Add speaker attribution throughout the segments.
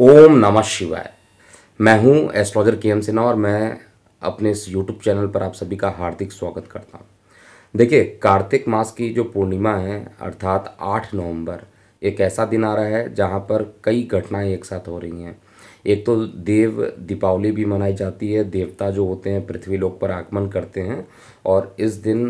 Speaker 1: ओम नमः शिवाय मैं हूं एस्ट्रोलॉजर के एम सिन्हा और मैं अपने इस यूट्यूब चैनल पर आप सभी का हार्दिक स्वागत करता हूं देखिए कार्तिक मास की जो पूर्णिमा है अर्थात आठ नवंबर एक ऐसा दिन आ रहा है जहां पर कई घटनाएं एक साथ हो रही हैं एक तो देव दीपावली भी मनाई जाती है देवता जो होते हैं पृथ्वी लोक पर आगमन करते हैं और इस दिन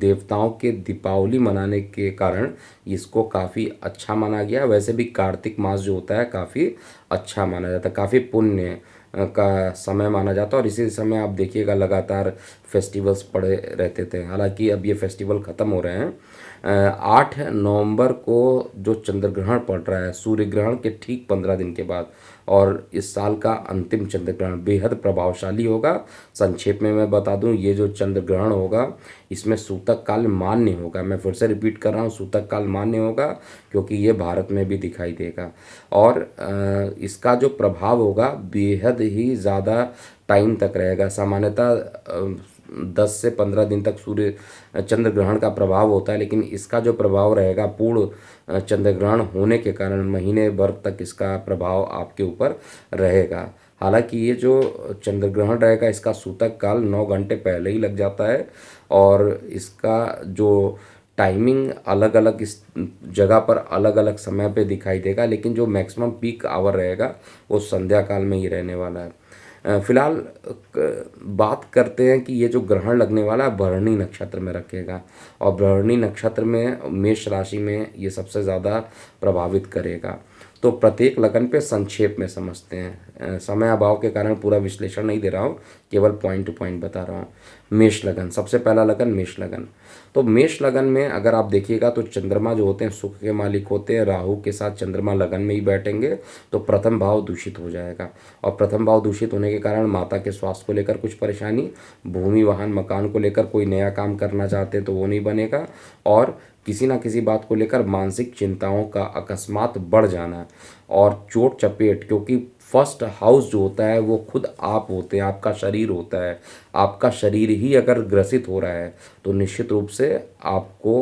Speaker 1: देवताओं के दीपावली मनाने के कारण इसको काफ़ी अच्छा माना गया वैसे भी कार्तिक मास जो होता है काफ़ी अच्छा माना जाता है काफ़ी पुण्य का समय माना जाता है और इसी समय आप देखिएगा लगातार फेस्टिवल्स पड़े रहते थे हालांकि अब ये फेस्टिवल ख़त्म हो रहे हैं आठ नवंबर को जो चंद्र ग्रहण पड़ रहा है सूर्य ग्रहण के ठीक पंद्रह दिन के बाद और इस साल का अंतिम चंद्र ग्रहण बेहद प्रभावशाली होगा संक्षेप में मैं बता दूं ये जो चंद्र ग्रहण होगा इसमें सूतक काल मान्य होगा मैं फिर से रिपीट कर रहा हूँ सूतक काल मान्य होगा क्योंकि ये भारत में भी दिखाई देगा और इसका जो प्रभाव होगा बेहद ही ज़्यादा टाइम तक रहेगा सामान्यतः दस से पंद्रह दिन तक सूर्य चंद्र ग्रहण का प्रभाव होता है लेकिन इसका जो प्रभाव रहेगा पूर्ण चंद्र ग्रहण होने के कारण महीने भर तक इसका प्रभाव आपके ऊपर रहेगा हालांकि ये जो चंद्र ग्रहण रहेगा इसका सूतक काल नौ घंटे पहले ही लग जाता है और इसका जो टाइमिंग अलग अलग इस जगह पर अलग अलग समय पे दिखाई देगा लेकिन जो मैक्सिमम पीक आवर रहेगा वो संध्या काल में ही रहने वाला है फिलहाल बात करते हैं कि ये जो ग्रहण लगने वाला है भरणी नक्षत्र में रखेगा और भरणी नक्षत्र में मेष राशि में ये सबसे ज़्यादा प्रभावित करेगा तो प्रत्येक लगन पे संक्षेप में समझते हैं समय अभाव के कारण पूरा विश्लेषण नहीं दे रहा हूँ केवल पॉइंट टू पॉइंट बता रहा हूँ मेष लगन सबसे पहला लगन मेष लगन तो मेष लगन में अगर आप देखिएगा तो चंद्रमा जो होते हैं सुख के मालिक होते हैं राहु के साथ चंद्रमा लगन में ही बैठेंगे तो प्रथम भाव दूषित हो जाएगा और प्रथम भाव दूषित होने के कारण माता के स्वास्थ्य को लेकर कुछ परेशानी भूमि वाहन मकान को लेकर कोई नया काम करना चाहते हैं तो वो नहीं बनेगा और किसी ना किसी बात को लेकर मानसिक चिंताओं का अकस्मात बढ़ जाना और चोट चपेट क्योंकि फर्स्ट हाउस जो होता है वो खुद आप होते हैं आपका शरीर होता है आपका शरीर ही अगर ग्रसित हो रहा है तो निश्चित रूप से आपको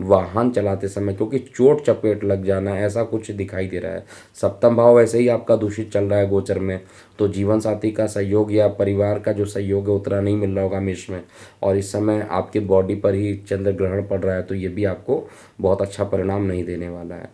Speaker 1: वाहन चलाते समय क्योंकि चोट चपेट लग जाना ऐसा कुछ दिखाई दे रहा है सप्तम भाव ऐसे ही आपका दूषित चल रहा है गोचर में तो जीवन साथी का सहयोग या परिवार का जो सहयोग है उतना नहीं मिल रहा होगा मेष में और इस समय आपके बॉडी पर ही चंद्र ग्रहण पड़ रहा है तो ये भी आपको बहुत अच्छा परिणाम नहीं देने वाला है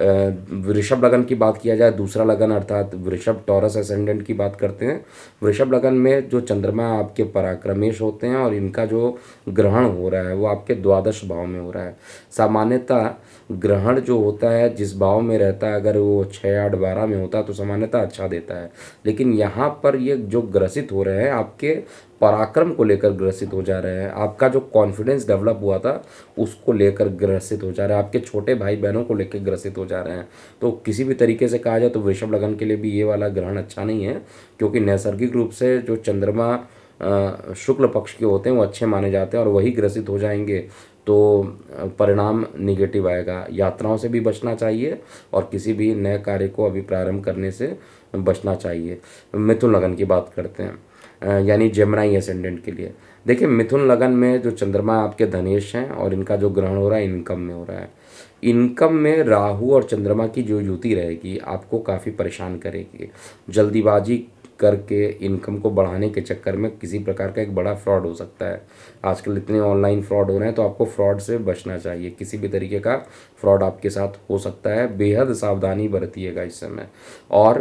Speaker 1: वृषभ लगन की बात किया जाए दूसरा लगन अर्थात वृषभ टॉरस असेंडेंट की बात करते हैं वृषभ लगन में जो चंद्रमा आपके पराक्रमेश होते हैं और इनका जो ग्रहण हो रहा है वो आपके द्वादश भाव में हो रहा है सामान्यतः ग्रहण जो होता है जिस भाव में रहता है अगर वो छः आठ बारह में होता है तो सामान्यतः अच्छा देता है लेकिन यहाँ पर ये जो ग्रसित हो रहे हैं आपके पराक्रम को लेकर ग्रसित हो जा रहे हैं आपका जो कॉन्फिडेंस डेवलप हुआ था उसको लेकर ग्रसित हो जा रहा है आपके छोटे भाई बहनों को लेकर ग्रसित हो जा रहे हैं तो किसी भी तरीके से कहा जाए तो वृषभ लगन के लिए भी ये वाला ग्रहण अच्छा नहीं है क्योंकि नैसर्गिक रूप से जो चंद्रमा शुक्ल पक्ष के होते हैं वो अच्छे माने जाते हैं और वही ग्रसित हो जाएंगे तो परिणाम निगेटिव आएगा यात्राओं से भी बचना चाहिए और किसी भी नए कार्य को अभी प्रारंभ करने से बचना चाहिए मिथुन लगन की बात करते हैं यानी जेमराई असेंडेंट के लिए देखिए मिथुन लगन में जो चंद्रमा आपके धनेश हैं और इनका जो ग्रहण हो रहा है इनकम में हो रहा है इनकम में राहु और चंद्रमा की जो युति रहेगी आपको काफ़ी परेशान करेगी जल्दीबाजी करके इनकम को बढ़ाने के चक्कर में किसी प्रकार का एक बड़ा फ्रॉड हो सकता है आजकल इतने ऑनलाइन फ्रॉड हो रहे हैं तो आपको फ्रॉड से बचना चाहिए किसी भी तरीके का फ्रॉड आपके साथ हो सकता है बेहद सावधानी बरतिएगा इस समय और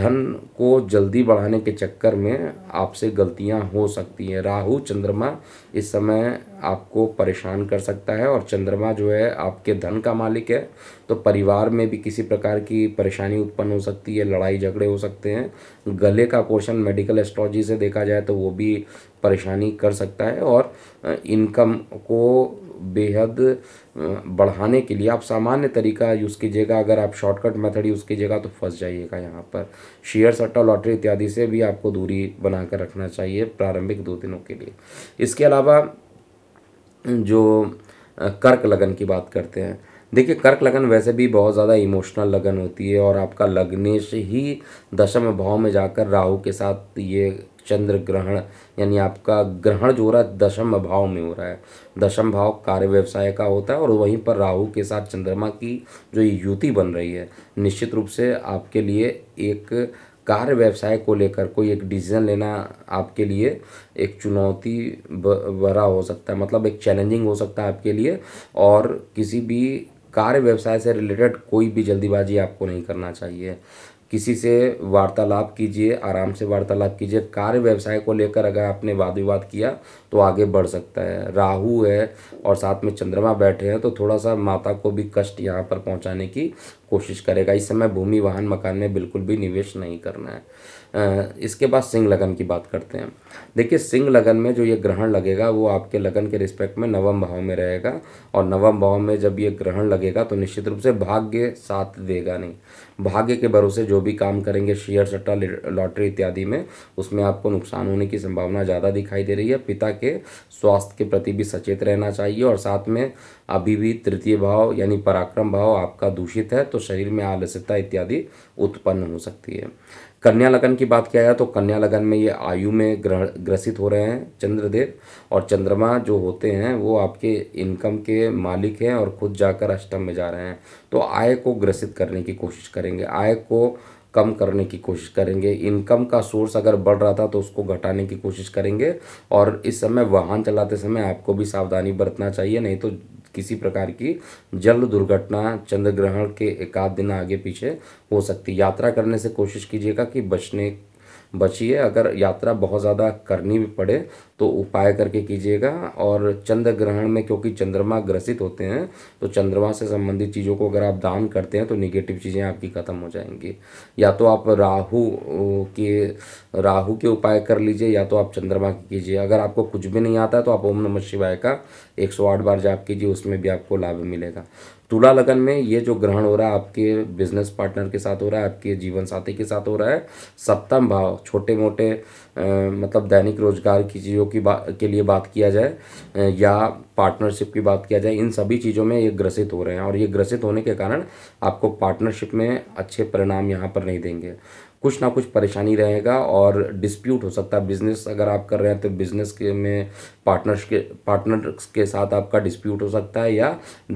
Speaker 1: धन को जल्दी बढ़ाने के चक्कर में आपसे गलतियाँ हो सकती हैं राहु चंद्रमा इस समय आपको परेशान कर सकता है और चंद्रमा जो है आपके धन का मालिक है तो परिवार में भी किसी प्रकार की परेशानी उत्पन्न हो सकती है लड़ाई झगड़े हो सकते हैं गले का पोर्शन मेडिकल एस्ट्रोलॉजी से देखा जाए तो वो भी परेशानी कर सकता है और इनकम को बेहद बढ़ाने के लिए आप सामान्य तरीका यूज़ कीजिएगा अगर आप शॉर्टकट मेथड यूज़ कीजिएगा तो फंस जाइएगा यहाँ पर शेयर सट्टा लॉटरी इत्यादि से भी आपको दूरी बनाकर रखना चाहिए प्रारंभिक दो दिनों के लिए इसके अलावा जो कर्क लगन की बात करते हैं देखिए कर्क लगन वैसे भी बहुत ज़्यादा इमोशनल लगन होती है और आपका लग्नेश ही दशम भाव में जाकर राहु के साथ ये चंद्र ग्रहण यानी आपका ग्रहण जो हो रहा है दशम भाव में हो रहा है दशम भाव कार्य व्यवसाय का होता है और वहीं पर राहु के साथ चंद्रमा की जो युति बन रही है निश्चित रूप से आपके लिए एक कार्य व्यवसाय को लेकर कोई एक डिसीजन लेना आपके लिए एक चुनौती भरा हो सकता है मतलब एक चैलेंजिंग हो सकता है आपके लिए और किसी भी कार्य व्यवसाय से रिलेटेड कोई भी जल्दीबाजी आपको नहीं करना चाहिए किसी से वार्तालाप कीजिए आराम से वार्तालाप कीजिए कार्य व्यवसाय को लेकर अगर आपने वाद विवाद किया तो आगे बढ़ सकता है राहु है और साथ में चंद्रमा बैठे हैं तो थोड़ा सा माता को भी कष्ट यहाँ पर पहुँचाने की कोशिश करेगा इस समय भूमि वाहन मकान में बिल्कुल भी निवेश नहीं करना है इसके बाद सिंह लगन की बात करते हैं देखिए सिंह लगन में जो ये ग्रहण लगेगा वो आपके लगन के रिस्पेक्ट में नवम भाव में रहेगा और नवम भाव में जब ये ग्रहण लगेगा तो निश्चित रूप से भाग्य साथ देगा नहीं भाग्य के भरोसे जो भी काम करेंगे शेयर सट्टा लॉटरी इत्यादि में उसमें आपको नुकसान होने की संभावना ज़्यादा दिखाई दे रही है पिता के करके स्वास्थ्य के प्रति भी सचेत रहना चाहिए और साथ में अभी भी तृतीय भाव यानी पराक्रम भाव आपका दूषित है तो शरीर में आलस्यता इत्यादि उत्पन्न हो सकती है कन्या लगन की बात किया जाए तो कन्या लगन में ये आयु में ग्रह ग्रसित हो रहे हैं चंद्रदेव और चंद्रमा जो होते हैं वो आपके इनकम के मालिक हैं और खुद जाकर अष्टम में जा रहे हैं तो आय को ग्रसित करने की कोशिश करेंगे आय को कम करने की कोशिश करेंगे इनकम का सोर्स अगर बढ़ रहा था तो उसको घटाने की कोशिश करेंगे और इस समय वाहन चलाते समय आपको भी सावधानी बरतना चाहिए नहीं तो किसी प्रकार की जल दुर्घटना चंद्र ग्रहण के एक आध दिन आगे पीछे हो सकती यात्रा करने से कोशिश कीजिएगा कि बचने बचिए अगर यात्रा बहुत ज़्यादा करनी भी पड़े तो उपाय करके कीजिएगा और चंद्र ग्रहण में क्योंकि चंद्रमा ग्रसित होते हैं तो चंद्रमा से संबंधित चीज़ों को अगर आप दान करते हैं तो निगेटिव चीज़ें आपकी ख़त्म हो जाएंगी या तो आप राहु के राहु के उपाय कर लीजिए या तो आप चंद्रमा की कीजिए अगर आपको कुछ भी नहीं आता है तो आप ओम नमः शिवाय का एक सौ आठ बार जाप कीजिए उसमें भी आपको लाभ मिलेगा तुला लगन में ये जो ग्रहण हो रहा है आपके बिजनेस पार्टनर के साथ हो रहा है आपके जीवन साथी के साथ हो रहा है सप्तम भाव छोटे मोटे मतलब दैनिक रोज़गार की चीज़ों की बात के लिए बात किया जाए या पार्टनरशिप की बात किया जाए इन सभी चीज़ों में ये ग्रसित हो रहे हैं और ये ग्रसित होने के कारण आपको पार्टनरशिप में अच्छे परिणाम यहाँ पर नहीं देंगे कुछ ना कुछ परेशानी रहेगा और डिस्प्यूट हो सकता है बिज़नेस अगर आप कर रहे हैं तो बिज़नेस के में पार्टनर्स के पार्टनर्स के साथ आपका डिस्प्यूट हो सकता है या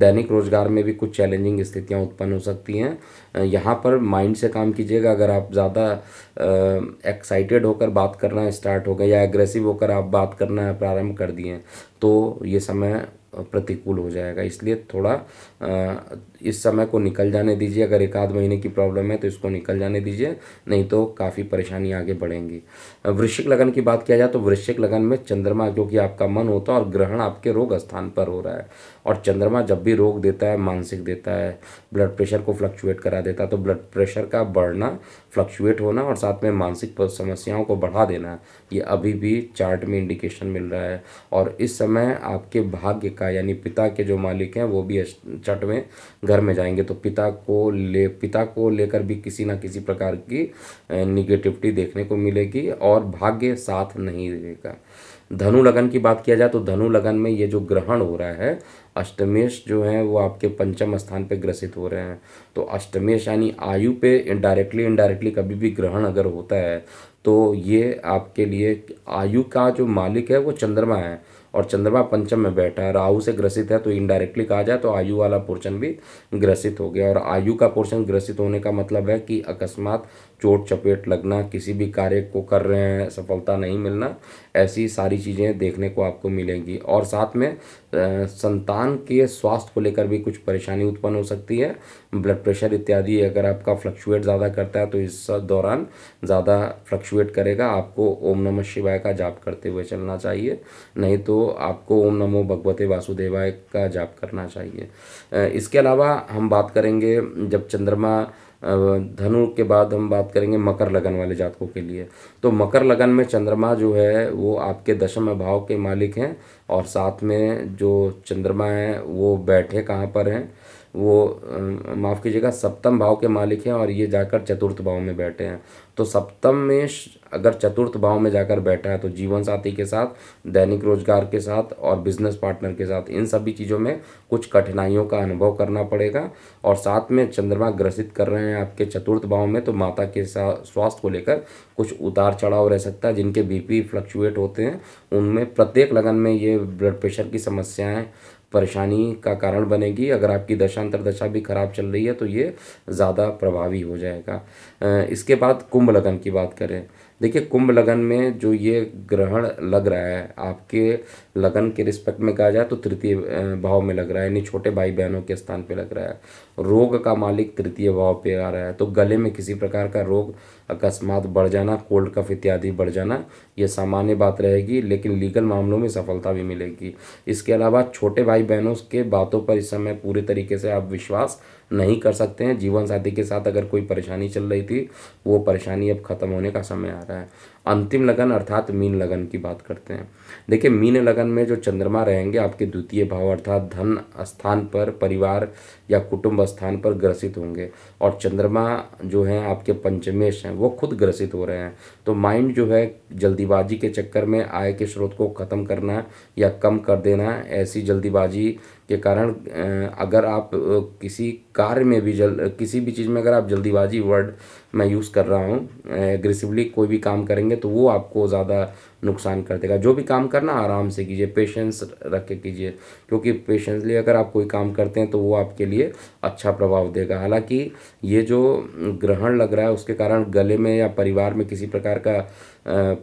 Speaker 1: दैनिक रोज़गार में भी कुछ चैलेंजिंग स्थितियाँ उत्पन्न हो सकती हैं यहाँ पर माइंड से काम कीजिएगा अगर आप ज़्यादा एक्साइटेड होकर बात करना स्टार्ट हो गए या एग्रेसिव होकर आप बात करना प्रारंभ कर दिए तो ये समय प्रतिकूल हो जाएगा इसलिए थोड़ा इस समय को निकल जाने दीजिए अगर एक आध महीने की प्रॉब्लम है तो इसको निकल जाने दीजिए नहीं तो काफ़ी परेशानी आगे बढ़ेंगी वृश्चिक लगन की बात किया जाए तो वृश्चिक लगन में चंद्रमा क्योंकि आपका मन होता है और ग्रहण आपके रोग स्थान पर हो रहा है और चंद्रमा जब भी रोग देता है मानसिक देता है ब्लड प्रेशर को फ्लक्चुएट करा देता है तो ब्लड प्रेशर का बढ़ना फ्लक्चुएट होना और साथ में मानसिक समस्याओं को बढ़ा देना ये अभी भी चार्ट में इंडिकेशन मिल रहा है और इस समय समय आपके भाग्य का यानी पिता के जो मालिक हैं वो भी में घर में जाएंगे तो पिता को ले पिता को लेकर भी किसी ना किसी प्रकार की निगेटिविटी देखने को मिलेगी और भाग्य साथ नहीं देगा धनु लगन की बात किया जाए तो धनु लगन में ये जो ग्रहण हो रहा है अष्टमेश जो है वो आपके पंचम स्थान पे ग्रसित हो रहे हैं तो अष्टमेश यानी आयु पे डायरेक्टली इनडायरेक्टली कभी भी ग्रहण अगर होता है तो ये आपके लिए आयु का जो मालिक है वो चंद्रमा है और चंद्रमा पंचम में बैठा है राहु से ग्रसित है तो इनडायरेक्टली कहा जाए तो आयु वाला पोर्शन भी ग्रसित हो गया और आयु का पोर्शन ग्रसित होने का मतलब है कि अकस्मात चोट चपेट लगना किसी भी कार्य को कर रहे हैं सफलता नहीं मिलना ऐसी सारी चीज़ें देखने को आपको मिलेंगी और साथ में संतान के स्वास्थ्य को लेकर भी कुछ परेशानी उत्पन्न हो सकती है ब्लड प्रेशर इत्यादि अगर आपका फ्लक्चुएट ज़्यादा करता है तो इस दौरान ज़्यादा फ्लक्चुएट करेगा आपको ओम नमः शिवाय का जाप करते हुए चलना चाहिए नहीं तो आपको ओम नमो भगवते वासुदेवाय का जाप करना चाहिए इसके अलावा हम बात करेंगे जब चंद्रमा धनु के बाद हम बात करेंगे मकर लगन वाले जातकों के लिए तो मकर लगन में चंद्रमा जो है वो आपके दशम भाव के मालिक हैं और साथ में जो चंद्रमा है वो बैठे कहाँ पर हैं वो माफ़ कीजिएगा सप्तम भाव के मालिक हैं और ये जाकर चतुर्थ भाव में बैठे हैं तो सप्तम में अगर चतुर्थ भाव में जाकर बैठा है तो जीवन साथी के साथ दैनिक रोजगार के साथ और बिजनेस पार्टनर के साथ इन सभी चीज़ों में कुछ कठिनाइयों का अनुभव करना पड़ेगा और साथ में चंद्रमा ग्रसित कर रहे हैं आपके चतुर्थ भाव में तो माता के स्वास्थ्य को लेकर कुछ उतार चढ़ाव रह सकता है जिनके बीपी फ्लक्चुएट होते हैं उनमें प्रत्येक लगन में ये ब्लड प्रेशर की समस्याएँ परेशानी का कारण बनेगी अगर आपकी दशांतर दशा भी खराब चल रही है तो ये ज़्यादा प्रभावी हो जाएगा इसके बाद कुंभ लगन की बात करें देखिए कुंभ लगन में जो ये ग्रहण लग रहा है आपके लगन के रिस्पेक्ट में कहा जाए तो तृतीय भाव में लग रहा है यानी छोटे भाई बहनों के स्थान पे लग रहा है रोग का मालिक तृतीय भाव पे आ रहा है तो गले में किसी प्रकार का रोग अकस्मात बढ़ जाना कोल्ड कफ इत्यादि बढ़ जाना ये सामान्य बात रहेगी लेकिन लीगल मामलों में सफलता भी मिलेगी इसके अलावा छोटे भाई बहनों के बातों पर इस समय पूरे तरीके से आप विश्वास नहीं कर सकते हैं जीवन साथी के साथ अगर कोई परेशानी चल रही थी वो परेशानी अब खत्म होने का समय आ रहा है अंतिम लगन अर्थात मीन लगन की बात करते हैं देखिए मीन लगन में जो चंद्रमा रहेंगे आपके द्वितीय भाव अर्थात धन स्थान पर परिवार या कुटुंब स्थान पर ग्रसित होंगे और चंद्रमा जो है आपके पंचमेश हैं वो खुद ग्रसित हो रहे हैं तो माइंड जो है जल्दीबाजी के चक्कर में आय के स्रोत को ख़त्म करना या कम कर देना ऐसी जल्दीबाजी के कारण अगर आप किसी कार्य में भी जल किसी भी चीज़ में अगर आप जल्दीबाजी वर्ड मैं यूज़ कर रहा हूँ एग्रेसिवली कोई भी काम करेंगे तो वो आपको ज़्यादा नुकसान कर देगा जो भी काम करना आराम से कीजिए पेशेंस रख के कीजिए क्योंकि पेशेंसली अगर आप कोई काम करते हैं तो वो आपके लिए अच्छा प्रभाव देगा हालांकि ये जो ग्रहण लग रहा है उसके कारण गले में या परिवार में किसी प्रकार का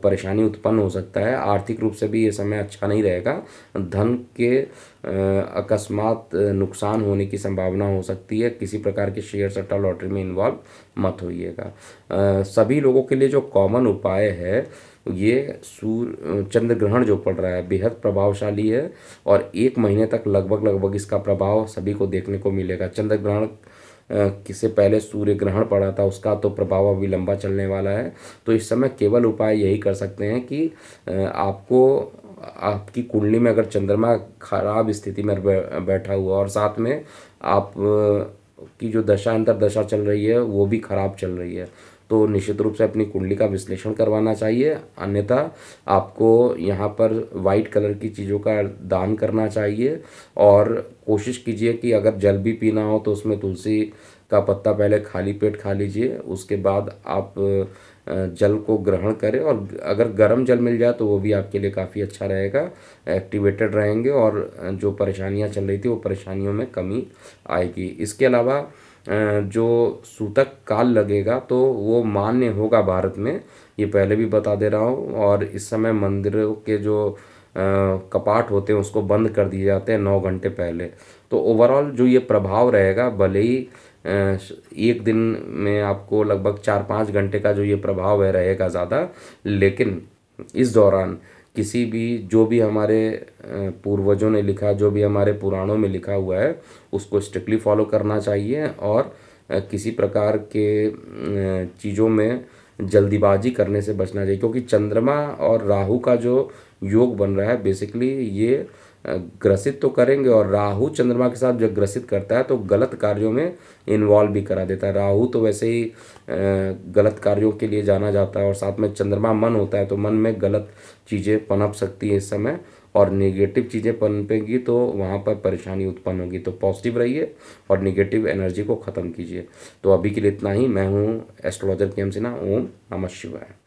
Speaker 1: परेशानी उत्पन्न हो सकता है आर्थिक रूप से भी ये समय अच्छा नहीं रहेगा धन के अकस्मात नुकसान होने की संभावना हो सकती है किसी प्रकार के शेयर सट्टा लॉटरी में इन्वॉल्व मत होइएगा सभी लोगों के लिए जो कॉमन उपाय है तो ये सूर्य चंद्र ग्रहण जो पड़ रहा है बेहद प्रभावशाली है और एक महीने तक लगभग लगभग इसका प्रभाव सभी को देखने को मिलेगा चंद्र ग्रहण किससे पहले सूर्य ग्रहण पड़ा था उसका तो प्रभाव अभी लंबा चलने वाला है तो इस समय केवल उपाय यही कर सकते हैं कि आपको आपकी कुंडली में अगर चंद्रमा खराब स्थिति में बैठा हुआ और साथ में आप की जो दशा अंतर दशा चल रही है वो भी खराब चल रही है तो निश्चित रूप से अपनी कुंडली का विश्लेषण करवाना चाहिए अन्यथा आपको यहाँ पर वाइट कलर की चीज़ों का दान करना चाहिए और कोशिश कीजिए कि अगर जल भी पीना हो तो उसमें तुलसी का पत्ता पहले खाली पेट खा लीजिए उसके बाद आप जल को ग्रहण करें और अगर गर्म जल मिल जाए तो वो भी आपके लिए काफ़ी अच्छा रहेगा एक्टिवेटेड रहेंगे और जो परेशानियां चल रही थी वो परेशानियों में कमी आएगी इसके अलावा जो सूतक काल लगेगा तो वो मान्य होगा भारत में ये पहले भी बता दे रहा हूँ और इस समय मंदिरों के जो कपाट होते हैं उसको बंद कर दिए जाते हैं नौ घंटे पहले तो ओवरऑल जो ये प्रभाव रहेगा भले ही एक दिन में आपको लगभग चार पाँच घंटे का जो ये प्रभाव है रहेगा ज़्यादा लेकिन इस दौरान किसी भी जो भी हमारे पूर्वजों ने लिखा जो भी हमारे पुराणों में लिखा हुआ है उसको स्ट्रिक्टली फॉलो करना चाहिए और किसी प्रकार के चीज़ों में जल्दीबाजी करने से बचना चाहिए क्योंकि चंद्रमा और राहु का जो योग बन रहा है बेसिकली ये ग्रसित तो करेंगे और राहु चंद्रमा के साथ जब ग्रसित करता है तो गलत कार्यों में इन्वॉल्व भी करा देता है राहु तो वैसे ही गलत कार्यों के लिए जाना जाता है और साथ में चंद्रमा मन होता है तो मन में गलत चीज़ें पनप सकती हैं इस समय और निगेटिव चीज़ें पनपेंगी तो वहाँ पर परेशानी उत्पन्न होगी तो पॉजिटिव रहिए और निगेटिव एनर्जी को ख़त्म कीजिए तो अभी के लिए इतना ही मैं हूँ एस्ट्रोलॉजर के एम सिन्हा ओम नमः शिवाय